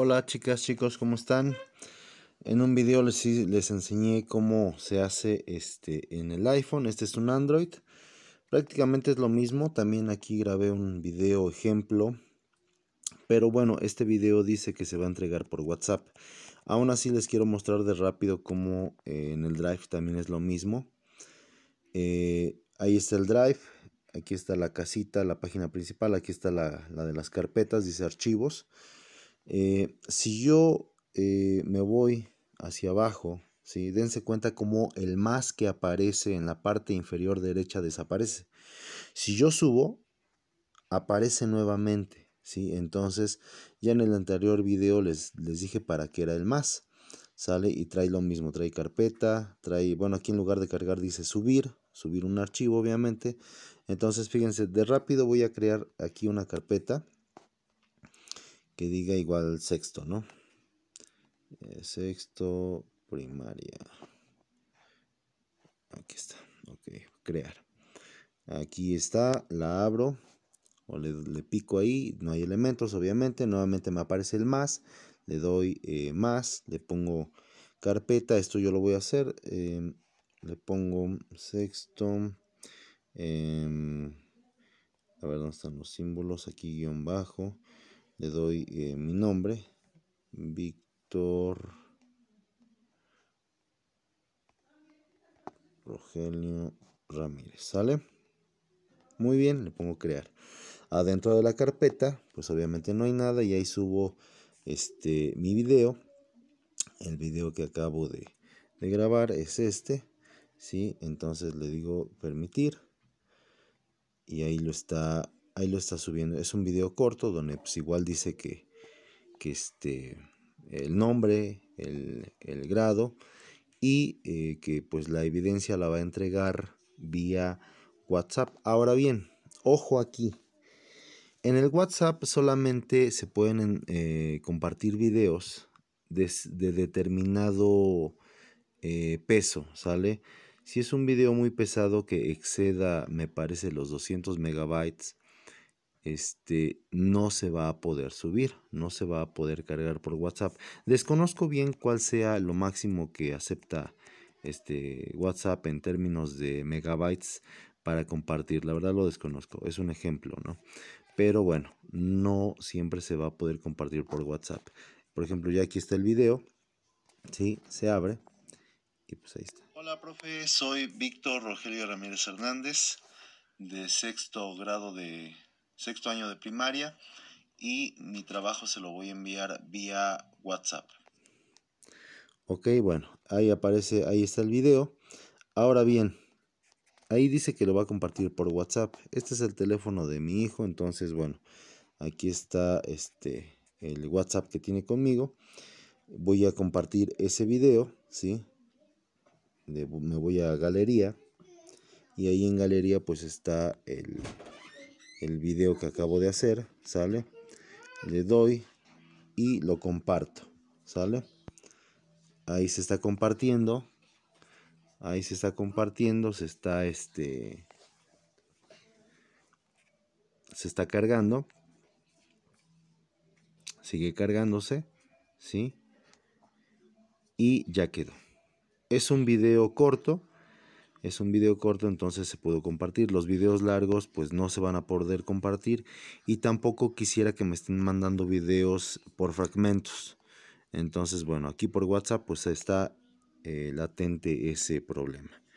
Hola chicas, chicos, ¿cómo están? En un video les, les enseñé cómo se hace este en el iPhone. Este es un Android. Prácticamente es lo mismo. También aquí grabé un video ejemplo. Pero bueno, este video dice que se va a entregar por WhatsApp. Aún así les quiero mostrar de rápido cómo eh, en el Drive también es lo mismo. Eh, ahí está el Drive. Aquí está la casita, la página principal. Aquí está la, la de las carpetas, dice archivos. Eh, si yo eh, me voy hacia abajo, Si, dense cuenta como el más que aparece en la parte inferior derecha desaparece. Si yo subo, aparece nuevamente. Si, Entonces, ya en el anterior video les, les dije para qué era el más. Sale y trae lo mismo, trae carpeta, trae, bueno, aquí en lugar de cargar dice subir, subir un archivo obviamente. Entonces, fíjense, de rápido voy a crear aquí una carpeta que diga igual sexto, ¿no? Eh, sexto primaria. Aquí está. Ok, crear. Aquí está, la abro o le, pico ahí. No hay elementos, obviamente. Nuevamente me aparece el más. Le doy eh, más, le pongo carpeta. Esto yo lo voy a hacer. Em, le pongo sexto. Em, a ver, ¿dónde están los símbolos? Aquí guión bajo le doy eh, mi nombre, Víctor Rogelio Ramírez, ¿sale? Muy bien, le pongo crear. Adentro de la carpeta, pues obviamente no hay nada y ahí subo este mi video. El video que acabo de, de grabar es este, ¿sí? Entonces le digo permitir y ahí lo está ahí lo está subiendo. Es un video corto donde pues igual dice que, este, el nombre, el, grado y eh, que pues la evidencia la va a entregar vía WhatsApp. Ahora bien, ojo aquí. En el WhatsApp solamente se pueden eh, compartir videos de, determinado eh, peso, ¿sale? Si es un video muy pesado que exceda, me parece, los 200 megabytes este, no se va a poder subir, no se va a poder cargar por WhatsApp. Desconozco bien cuál sea lo máximo que acepta este WhatsApp en términos de megabytes para compartir. La verdad lo desconozco, es un ejemplo, ¿no? Pero bueno, no siempre se va a poder compartir por WhatsApp. Por ejemplo, ya aquí está el video, ¿sí? Se abre y pues ahí está. Hola, profe, soy Víctor Rogelio Ramírez Hernández, de sexto grado de sexto año de primaria y mi trabajo se lo voy a enviar vía WhatsApp. Ok, bueno, ahí aparece, ahí está el video. Ahora bien, ahí dice que lo va a compartir por WhatsApp. Este es el teléfono de mi hijo, entonces bueno, aquí está este el WhatsApp que tiene conmigo. Voy a compartir ese video, ¿sí? me voy a galería y ahí en galería pues está el el video que acabo de hacer, ¿sale? Le doy y lo comparto, ¿sale? Ahí se está compartiendo. Ahí se está compartiendo, se está este se está cargando. Sigue cargándose, ¿sí? Y ya quedó. Es un video corto es un video corto, entonces se pudo compartir. Los videos largos pues no se van a poder compartir y tampoco quisiera que me estén mandando videos por fragmentos. Entonces, bueno, aquí por WhatsApp pues está eh, latente ese problema.